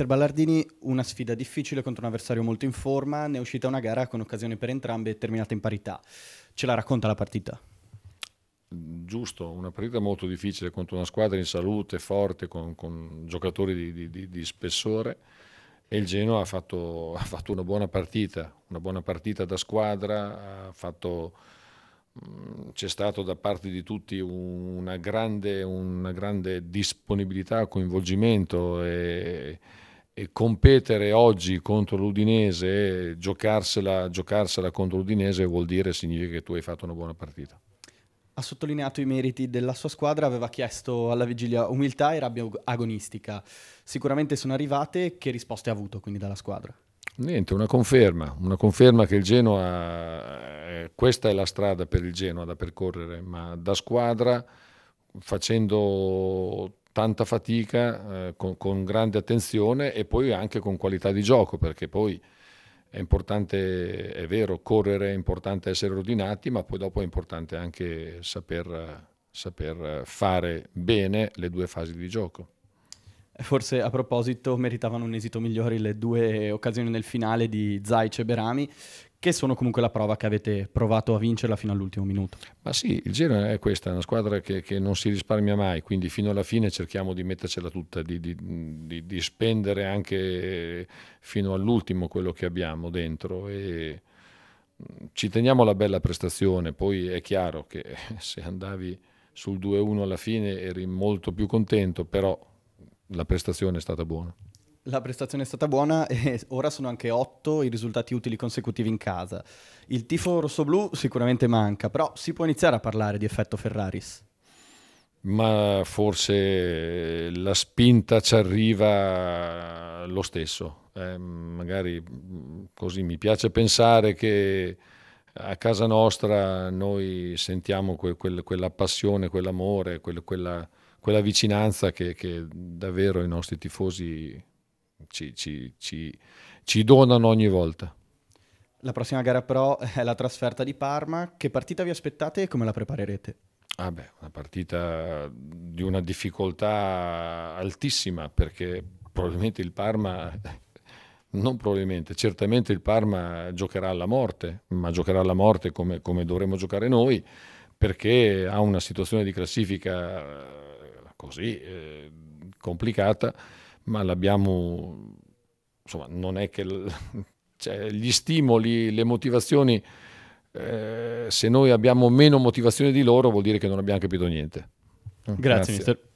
Mister Ballardini, una sfida difficile contro un avversario molto in forma, ne è uscita una gara con occasione per entrambe terminata in parità. Ce la racconta la partita? Giusto, una partita molto difficile contro una squadra in salute, forte, con, con giocatori di, di, di, spessore e il Genoa ha fatto, ha fatto una buona partita, una buona partita da squadra, ha fatto c'è stato da parte di tutti una grande, una grande disponibilità, coinvolgimento e, competere oggi contro l'Udinese, giocarsela, giocarsela contro l'Udinese vuol dire, significa che tu hai fatto una buona partita ha sottolineato i meriti della sua squadra, aveva chiesto alla vigilia umiltà e rabbia agonistica. Sicuramente sono arrivate, che risposte ha avuto quindi dalla squadra? Niente, una conferma, una conferma che il Genoa, eh, questa è la strada per il Genoa da percorrere, ma da squadra facendo tanta fatica, eh, con, con, grande attenzione e poi anche con qualità di gioco, perché poi è importante, è vero, correre, è importante essere ordinati, ma poi dopo è importante anche saper, saper fare bene le due fasi di gioco. Forse a proposito meritavano un esito migliore le due occasioni nel finale di Zaic e Berami, che sono comunque la prova che avete provato a vincerla fino all'ultimo minuto. Ma sì, il giro è questa, è una squadra che, che, non si risparmia mai, quindi fino alla fine cerchiamo di mettercela tutta, di, di, di, di spendere anche fino all'ultimo quello che abbiamo dentro. E mm, ci teniamo alla bella prestazione, poi è chiaro che se andavi sul 2-1 alla fine eri molto più contento, però la prestazione è stata buona. La prestazione è stata buona e ora sono anche otto i risultati utili consecutivi in casa. Il tifo rossoblu sicuramente manca, però si può iniziare a parlare di effetto Ferraris. Ma forse la spinta ci arriva lo stesso. Eh, magari mm, così mi piace pensare che a casa nostra noi sentiamo que- quel- quella passione, quell'amore, quel- quella quella vicinanza che, che, davvero i nostri tifosi ci, ci, ci, ci donano ogni volta. La prossima gara però è la trasferta di Parma. Che partita vi aspettate e come la preparerete? Ah beh, una partita di una difficoltà altissima perché probabilmente il Parma, non probabilmente, certamente il Parma giocherà alla morte, ma giocherà alla morte come, come dovremmo giocare noi perché ha una situazione di classifica così eh, complicata, ma l'abbiamo, insomma, non è che l... cioè, gli stimoli, le motivazioni, eh, se noi abbiamo meno motivazione di loro vuol dire che non abbiamo capito niente. Grazie, Grazie. mister.